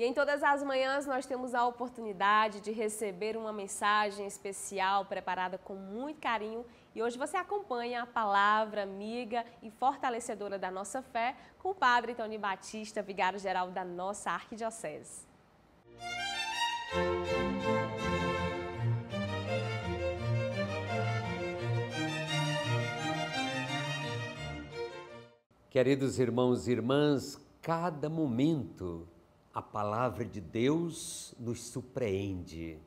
E em todas as manhãs nós temos a oportunidade de receber uma mensagem especial preparada com muito carinho. E hoje você acompanha a palavra amiga e fortalecedora da nossa fé com o Padre Tony Batista, vigário-geral da nossa Arquidiocese. Queridos irmãos e irmãs, cada momento a palavra de Deus nos surpreende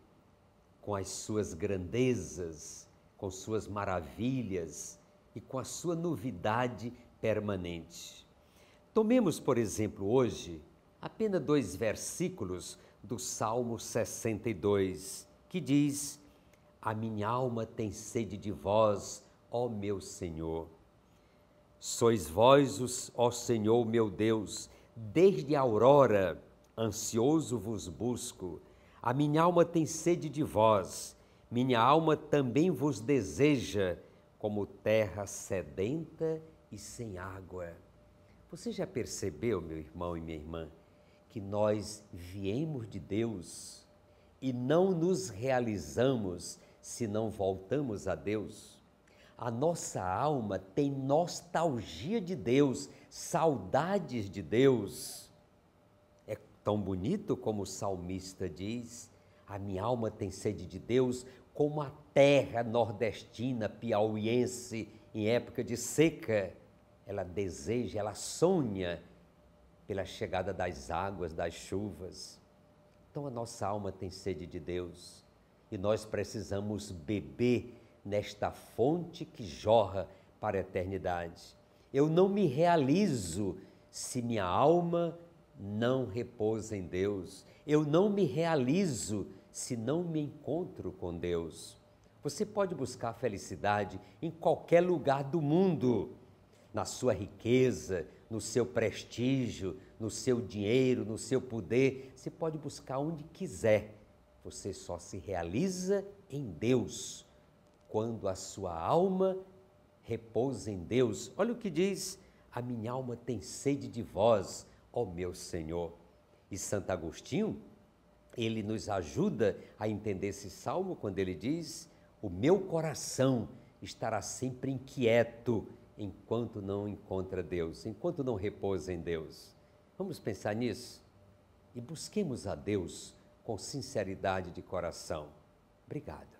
com as suas grandezas, com suas maravilhas e com a sua novidade permanente. Tomemos, por exemplo, hoje apenas dois versículos do Salmo 62, que diz: A minha alma tem sede de vós, ó meu Senhor. Sois vós, ó Senhor meu Deus, desde a aurora Ansioso vos busco, a minha alma tem sede de vós, minha alma também vos deseja, como terra sedenta e sem água. Você já percebeu, meu irmão e minha irmã, que nós viemos de Deus e não nos realizamos se não voltamos a Deus? A nossa alma tem nostalgia de Deus, saudades de Deus Tão bonito como o salmista diz: A minha alma tem sede de Deus, como a terra nordestina piauiense em época de seca. Ela deseja, ela sonha pela chegada das águas, das chuvas. Então a nossa alma tem sede de Deus e nós precisamos beber nesta fonte que jorra para a eternidade. Eu não me realizo se minha alma não repousa em Deus. Eu não me realizo se não me encontro com Deus. Você pode buscar felicidade em qualquer lugar do mundo, na sua riqueza, no seu prestígio, no seu dinheiro, no seu poder. Você pode buscar onde quiser. Você só se realiza em Deus quando a sua alma repousa em Deus. Olha o que diz: a minha alma tem sede de vós ó meu Senhor. E Santo Agostinho, ele nos ajuda a entender esse salmo quando ele diz: O meu coração estará sempre inquieto enquanto não encontra Deus, enquanto não repousa em Deus. Vamos pensar nisso e busquemos a Deus com sinceridade de coração. Obrigado.